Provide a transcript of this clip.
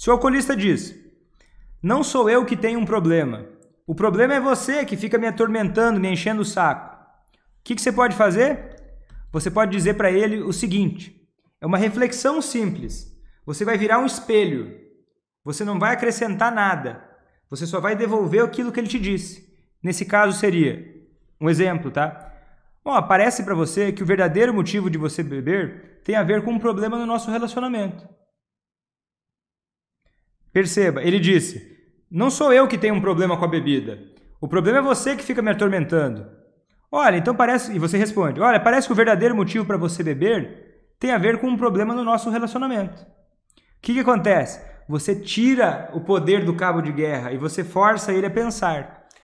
Se o alcoolista diz: Não sou eu que tenho um problema, o problema é você que fica me atormentando, me enchendo o saco. O que, que você pode fazer? Você pode dizer para ele o seguinte: é uma reflexão simples. Você vai virar um espelho. Você não vai acrescentar nada. Você só vai devolver aquilo que ele te disse. Nesse caso seria um exemplo, tá? Bom, aparece para você que o verdadeiro motivo de você beber tem a ver com um problema no nosso relacionamento. Perceba, ele disse: Não sou eu que tenho um problema com a bebida. O problema é você que fica me atormentando. Olha, então parece. E você responde: Olha, parece que o verdadeiro motivo para você beber tem a ver com um problema no nosso relacionamento. O que, que acontece? Você tira o poder do cabo de guerra e você força ele a pensar.